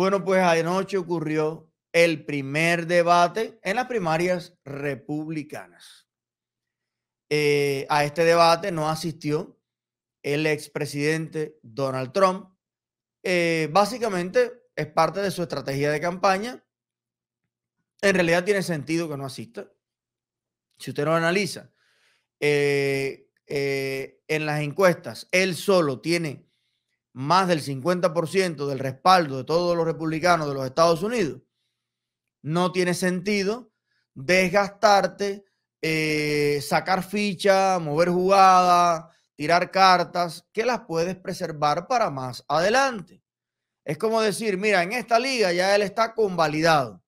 Bueno, pues anoche ocurrió el primer debate en las primarias republicanas. Eh, a este debate no asistió el expresidente Donald Trump. Eh, básicamente es parte de su estrategia de campaña. En realidad tiene sentido que no asista. Si usted lo analiza, eh, en las encuestas él solo tiene más del 50% del respaldo de todos los republicanos de los Estados Unidos, no tiene sentido desgastarte, eh, sacar ficha, mover jugadas, tirar cartas, que las puedes preservar para más adelante. Es como decir, mira, en esta liga ya él está convalidado.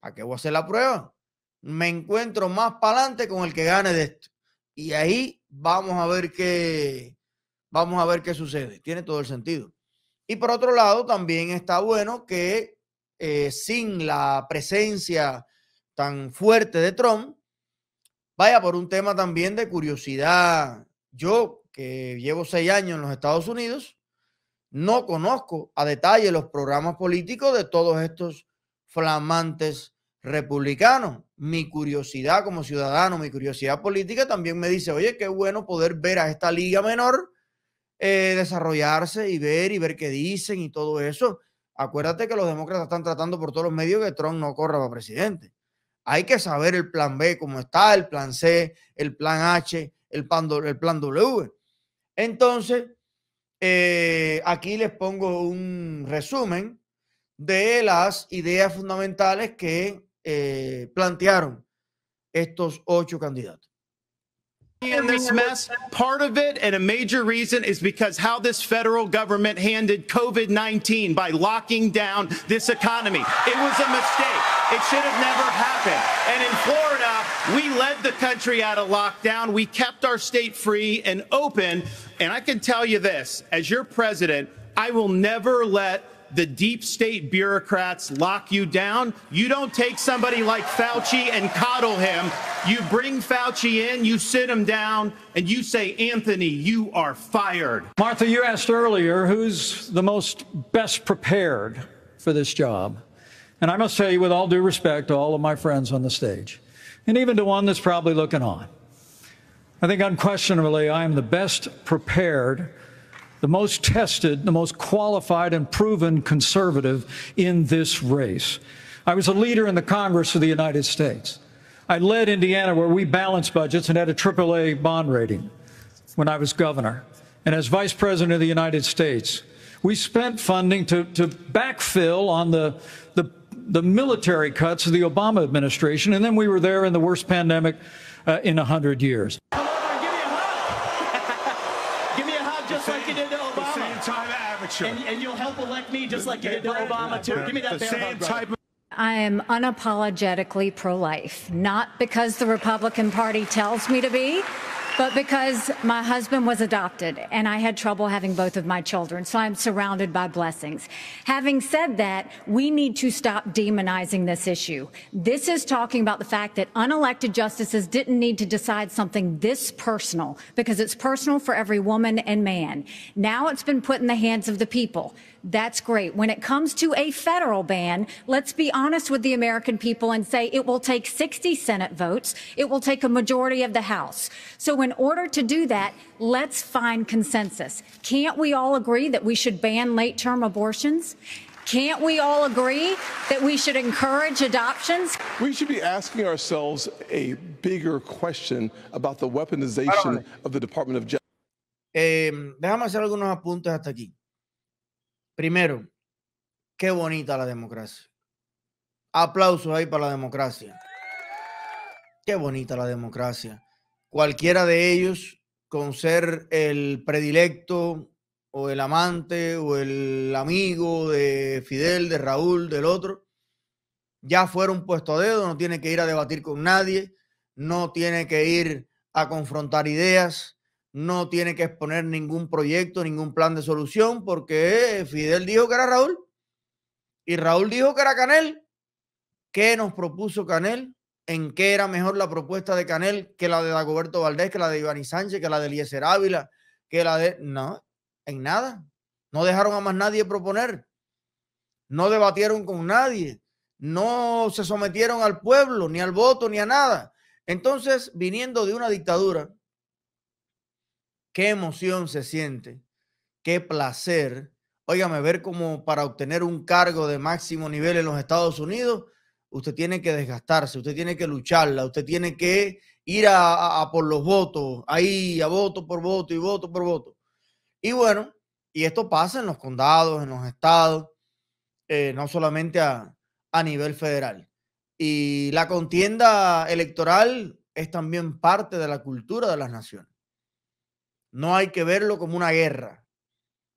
¿Para qué voy a hacer la prueba? Me encuentro más para adelante con el que gane de esto. Y ahí vamos a ver qué, Vamos a ver qué sucede. Tiene todo el sentido. Y por otro lado, también está bueno que eh, sin la presencia tan fuerte de Trump, vaya por un tema también de curiosidad. Yo, que llevo seis años en los Estados Unidos, no conozco a detalle los programas políticos de todos estos flamantes republicanos. Mi curiosidad como ciudadano, mi curiosidad política también me dice, oye, qué bueno poder ver a esta liga menor eh, desarrollarse y ver y ver qué dicen y todo eso. Acuérdate que los demócratas están tratando por todos los medios que Trump no corra para presidente. Hay que saber el plan B, cómo está, el plan C, el plan H, el plan, el plan W. Entonces, eh, aquí les pongo un resumen de las ideas fundamentales que eh, plantearon estos ocho candidatos. in this mess. Part of it and a major reason is because how this federal government handed COVID 19 by locking down this economy. It was a mistake. It should have never happened. And in Florida, we led the country out of lockdown. We kept our state free and open. And I can tell you this as your president, I will never let the deep state bureaucrats lock you down. You don't take somebody like Fauci and coddle him. You bring Fauci in, you sit him down, and you say, Anthony, you are fired. Martha, you asked earlier who's the most best prepared for this job. And I must tell you, with all due respect to all of my friends on the stage, and even to one that's probably looking on, I think unquestionably I am the best prepared the most tested, the most qualified and proven conservative in this race. I was a leader in the Congress of the United States. I led Indiana where we balanced budgets and had a AAA bond rating when I was governor. And as vice president of the United States, we spent funding to, to backfill on the, the, the, military cuts of the Obama administration. And then we were there in the worst pandemic uh, in 100 years. picture. And, and, you'll help elect me just like you did to Obama, too. Give me that the same type I am unapologetically pro life, not because the Republican Party tells me to be, but because my husband was adopted and I had trouble having both of my children. So I'm surrounded by blessings. Having said that, we need to stop demonizing this issue. This is talking about the fact that unelected justices didn't need to decide something this personal because it's personal for every woman and man. Now it's been put in the hands of the people. That's great. When it comes to a federal ban, let's be honest with the American people and say it will take 60 Senate votes. It will take a majority of the House. So in order to do that, let's find consensus. Can't we all agree that we should ban late term abortions? Can't we all agree that we should encourage adoptions? We should be asking ourselves a bigger question about the weaponization of the Department of Justice. Eh, déjame hacer algunos apuntes hasta aquí. Primero, qué bonita la democracia. Aplausos ahí para la democracia. Qué bonita la democracia. Cualquiera de ellos, con ser el predilecto o el amante o el amigo de Fidel, de Raúl, del otro, ya fueron puesto a dedo, no tiene que ir a debatir con nadie, no tiene que ir a confrontar ideas, no tiene que exponer ningún proyecto, ningún plan de solución, porque eh, Fidel dijo que era Raúl y Raúl dijo que era Canel. ¿Qué nos propuso Canel? ¿En qué era mejor la propuesta de Canel que la de Dagoberto Valdés, que la de Iván y Sánchez, que la de Eliezer Ávila, que la de... No, en nada. No dejaron a más nadie proponer. No debatieron con nadie. No se sometieron al pueblo, ni al voto, ni a nada. Entonces, viniendo de una dictadura qué emoción se siente, qué placer. Óigame, ver cómo para obtener un cargo de máximo nivel en los Estados Unidos, usted tiene que desgastarse, usted tiene que lucharla, usted tiene que ir a, por los votos, ahí a voto por voto y voto por voto. Y bueno, y esto pasa en los condados, en los estados, eh, no solamente a nivel federal. Y la contienda electoral es también parte de la cultura de las naciones. No hay que verlo como una guerra.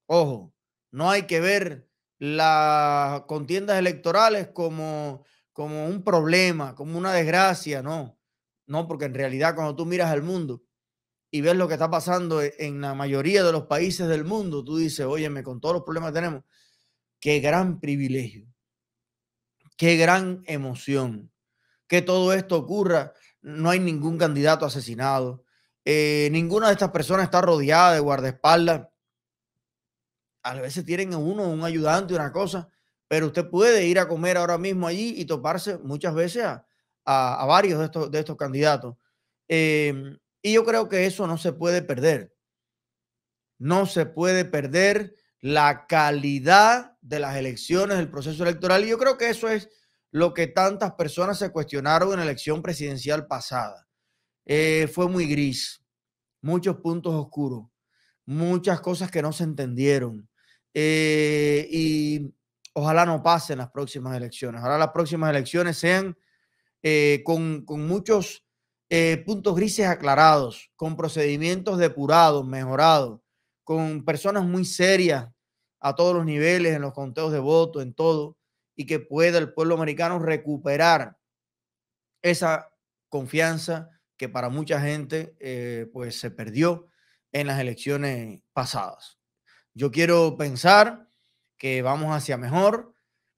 Ojo, no hay que ver las contiendas electorales como, como un problema, como una desgracia, no. No, porque en realidad cuando tú miras al mundo y ves lo que está pasando e, en la mayoría de los países del mundo, tú dices, óyeme, con todos los problemas que tenemos, qué gran privilegio, qué gran emoción que todo esto ocurra. No hay ningún candidato asesinado, eh, ninguna de estas personas está rodeada de guardaespaldas. A veces tienen uno, un ayudante, una cosa, pero usted puede ir a comer ahora mismo allí y toparse muchas veces a, varios de estos, candidatos. Em, y yo creo que eso no se puede perder. No se puede perder la calidad de las elecciones, del proceso electoral. Y yo creo que eso es lo que tantas personas se cuestionaron en la elección presidencial pasada. Eh, fue muy gris, muchos puntos oscuros, muchas cosas que no se entendieron. Eh, y ojalá no pasen las próximas elecciones. Ojalá las próximas elecciones sean eh, con, muchos puntos grises aclarados, con procedimientos depurados, mejorados, con personas muy serias a todos los niveles, en los conteos de voto, en todo, y que pueda el pueblo americano recuperar esa confianza, que para mucha gente eh, pues se perdió en las elecciones pasadas. Yo quiero pensar que vamos hacia mejor,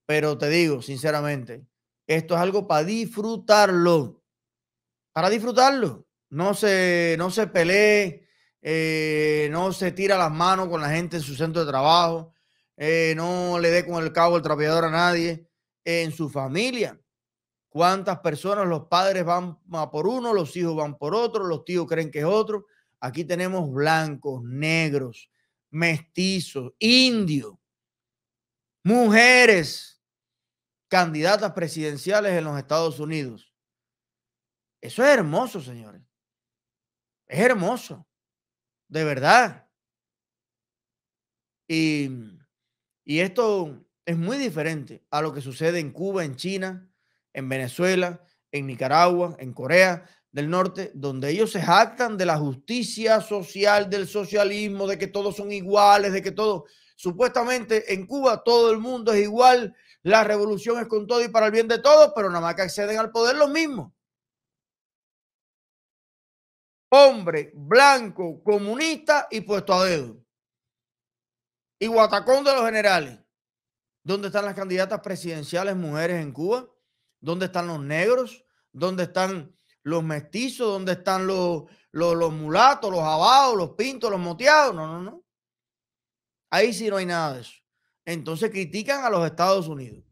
pero te digo sinceramente, esto es algo para disfrutarlo, para disfrutarlo. No se, no se pelee, eh, no se tira las manos con la gente en su centro de trabajo, eh, no le dé con el cabo el trapeador a nadie, en su familia cuántas personas los padres van por uno, los hijos van por otro, los tíos creen que es otro. Aquí tenemos blancos, negros, mestizos, indios, mujeres, candidatas presidenciales en los Estados Unidos. Eso es hermoso, señores. Es hermoso, de verdad. Y, y esto es muy diferente a lo que sucede en Cuba, en China, en Venezuela, en Nicaragua, en Corea del Norte, donde ellos se jactan de la justicia social, del socialismo, de que todos son iguales, de que todo, supuestamente en Cuba todo el mundo es igual, la revolución es con todo y para el bien de todos, pero nada más que acceden al poder los mismos. Hombre blanco, comunista y puesto a dedo. Y guatacón de los generales. ¿Dónde están las candidatas presidenciales mujeres en Cuba? ¿Dónde están los negros? ¿Dónde están los mestizos? ¿Dónde están los, los, mulatos, los abados, los pintos, los moteados? No, no, no. Ahí sí no hay nada de eso. Entonces critican a los Estados Unidos.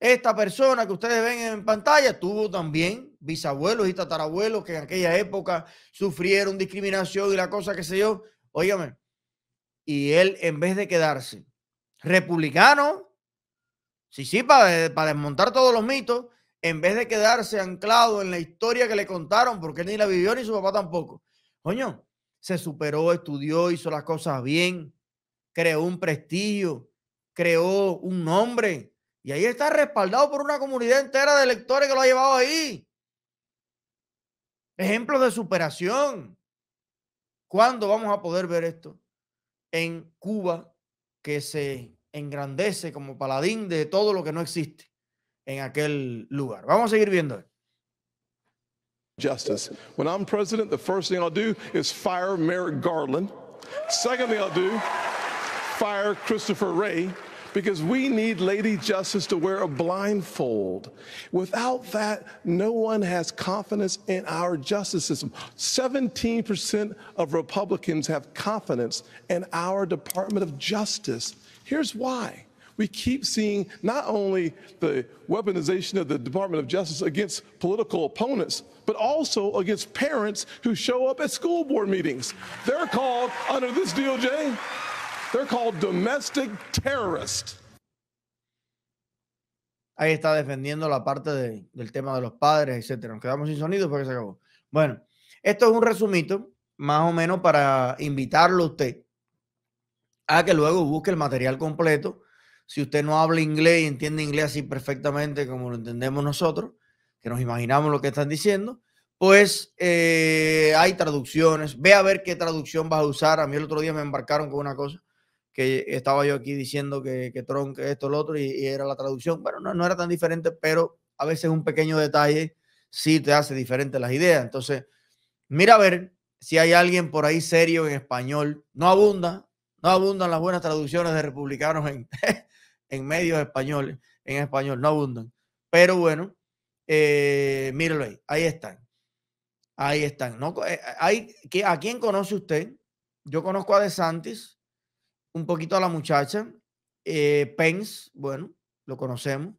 Esta persona que ustedes ven en pantalla tuvo también bisabuelos y tatarabuelos que en aquella época sufrieron discriminación y la cosa que sé yo. Óigame. Y él, en vez de quedarse republicano, Sí, sí, para, eh, desmontar todos los mitos, en vez de quedarse anclado en la historia que le contaron, porque ni la vivió ni su papá tampoco. Coño, se superó, estudió, hizo las cosas bien, creó un prestigio, creó un nombre. Y ahí está respaldado por una comunidad entera de lectores que lo ha llevado ahí. Ejemplos de superación. ¿Cuándo vamos a poder ver esto? En Cuba, que se engrandece como paladín de todo lo que no existe en aquel lugar. Vamos a seguir viendo. Justice. When I'm president, the first thing I'll do is fire Merrick Garland. Second thing I'll do, fire Christopher Ray. because we need Lady Justice to wear a blindfold. Without that, no one has confidence in our justice system. 17% of Republicans have confidence in our Department of Justice. Here's why. We keep seeing not only the weaponization of the Department of Justice against political opponents, but also against parents who show up at school board meetings. They're called, under this DOJ, they're called domestic terrorists. Ahí está defendiendo la parte de, del tema de los padres, etcétera. Nos quedamos sin sonido porque se acabó. Bueno, esto es un resumito, más o menos para invitarlo a usted que luego busque el material completo. Si usted no habla inglés y entiende inglés así perfectamente como lo entendemos nosotros, que nos imaginamos lo que están diciendo, pues eh, hay traducciones. Ve a ver qué traducción vas a usar. A mí el otro día me embarcaron con una cosa que estaba yo aquí diciendo que, tronque esto, lo otro, y, era la traducción. pero no, no era tan diferente, pero a veces un pequeño detalle sí te hace diferente las ideas. Entonces, mira a ver si hay alguien por ahí serio en español. No abunda, no abundan las buenas traducciones de republicanos en, medios españoles, en español, no abundan. Pero bueno, eh, mírenlo ahí, ahí están. Ahí están. Eh, ¿A quién conoce usted? Yo conozco a DeSantis. un poquito a la muchacha. Eh, Pence, bueno, lo conocemos,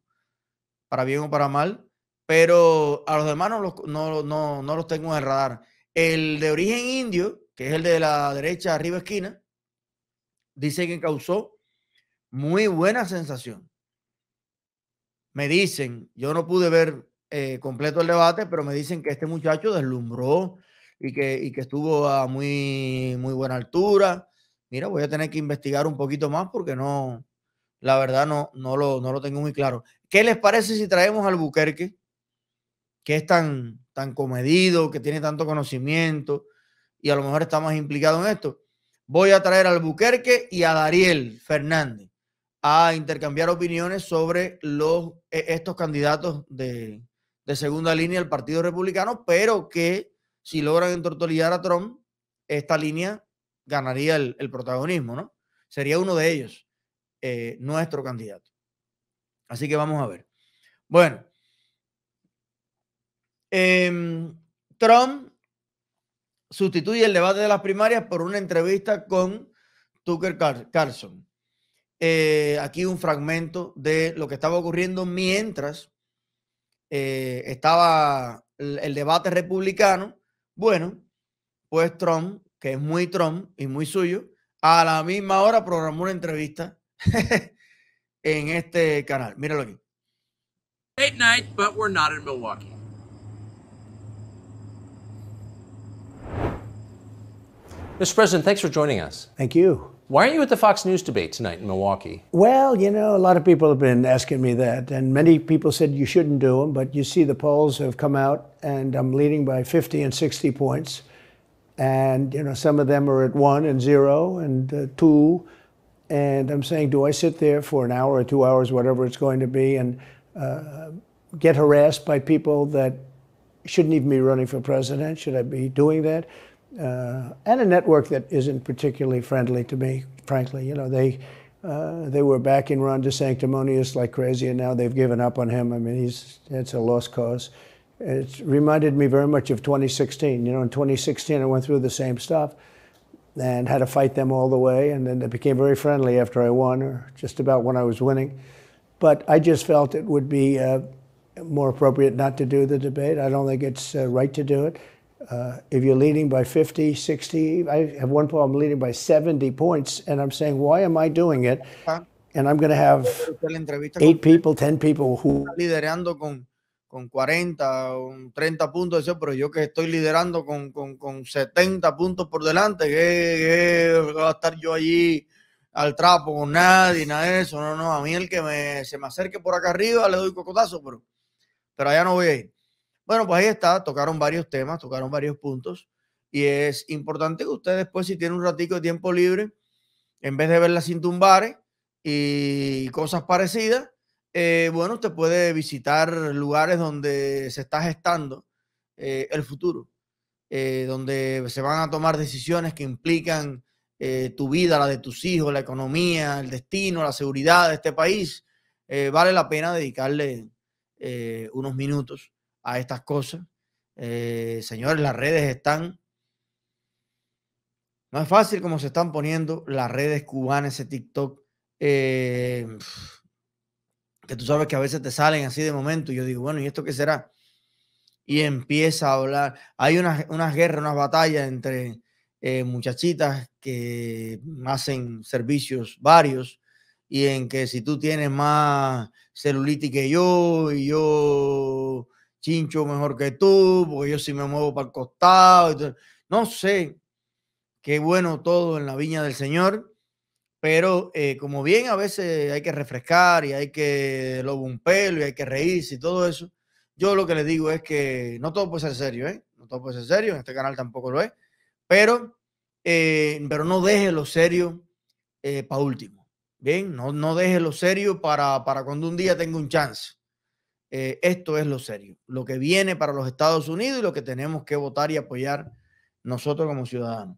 para bien o para mal, pero a los demás no los, no, no, no los tengo en el radar. El de origen indio, que es el de la derecha arriba esquina, dice que causó muy buena sensación. Me dicen, yo no pude ver eh, completo el debate, pero me dicen que este muchacho deslumbró y que, que estuvo a muy, muy buena altura. Mira, voy a tener que investigar un poquito más porque no, la verdad no, no, lo, no lo tengo muy claro. ¿Qué les parece si traemos al Buquerque, que es tan, tan comedido, que tiene tanto conocimiento y a lo mejor está más implicado en esto? voy a traer al Buquerque y a Dariel Fernández a intercambiar opiniones sobre e, estos candidatos de, segunda línea del Partido Republicano, pero que si logran entortolillar a Trump, esta línea ganaría el, protagonismo, ¿no? Sería uno de ellos, eh, nuestro candidato. Así que vamos a ver. Bueno, em, Trump sustituye el debate de las primarias por una entrevista con Tucker Carlson. Eh, aquí un fragmento de lo que estaba ocurriendo mientras eh, estaba el, debate republicano. Bueno, pues Trump, que es muy Trump y muy suyo, a la misma hora programó una entrevista en este canal. Míralo aquí. night, but we're not in Milwaukee. Mr. President, thanks for joining us. Thank you. Why aren't you at the Fox News debate tonight in Milwaukee? Well, you know, a lot of people have been asking me that, and many people said you shouldn't do them, but you see the polls have come out, and I'm leading by 50 and 60 points. And, you know, some of them are at one and zero and uh, two. And I'm saying, do I sit there for an hour or two hours, whatever it's going to be, and uh, get harassed by people that shouldn't even be running for president? Should I be doing that? uh, and a network that isn't particularly friendly to me, frankly. You know, they uh, they were backing Ron DeSanctimonious like crazy, and now they've given up on him. I mean, he's it's a lost cause. It reminded me very much of 2016. You know, in 2016, I went through the same stuff and had to fight them all the way, and then they became very friendly after I won, or just about when I was winning. But I just felt it would be uh, more appropriate not to do the debate. I don't think it's uh, right to do it. Uh, if you're leading by 50, 60, I have one problem leading by 70 points, and I'm saying, why am I doing it? Ah. And I'm going to have eight people, 10 people who. Liderando con, con 40 30 puntos, pero yo que estoy liderando con, con, con 70 puntos por delante, que va a estar yo allí al trapo con nadie, nada de eso. No, no, a mí el que me, se me acerque por acá arriba le doy cocotazo, pero, pero allá no voy a ir. Bueno, pues ahí está, tocaron varios temas, tocaron varios puntos y es importante que usted después, si tiene un ratico de tiempo libre, en vez de verla sin tumbares y cosas parecidas, eh, bueno, usted puede visitar lugares donde se está gestando eh, el futuro, eh, donde se van a tomar decisiones que implican tu vida, la de tus hijos, la economía, el destino, la seguridad de este país. vale la pena dedicarle unos minutos a estas cosas. Eh, señores, las redes están... No es fácil como se están poniendo las redes cubanas, ese TikTok, eh, que tú sabes que a veces te salen así de momento y yo digo, bueno, ¿y esto qué será? Y empieza a hablar. Hay unas, unas guerras, unas batallas entre eh, muchachitas que hacen servicios varios y en que si tú tienes más celulitis que yo y yo chincho mejor que tú, porque yo sí me muevo para el costado. No sé, qué bueno todo en la viña del Señor, pero eh, como bien a veces hay que refrescar y hay que lobo un pelo y hay que reírse y todo eso, yo lo que le digo es que no todo puede ser serio, ¿eh? No todo puede ser serio, en este canal tampoco lo es, pero, eh, pero no deje lo serio eh, para último. Bien, no, no deje lo serio para, para cuando un día tenga un chance. Eh, esto es lo serio, lo que viene para los Estados Unidos y lo que tenemos que votar y apoyar nosotros como ciudadanos.